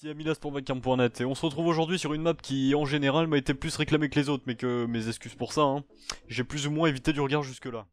C'est Amilas pour et on se retrouve aujourd'hui sur une map qui en général m'a été plus réclamée que les autres mais que mes excuses pour ça hein. J'ai plus ou moins évité du regard jusque là.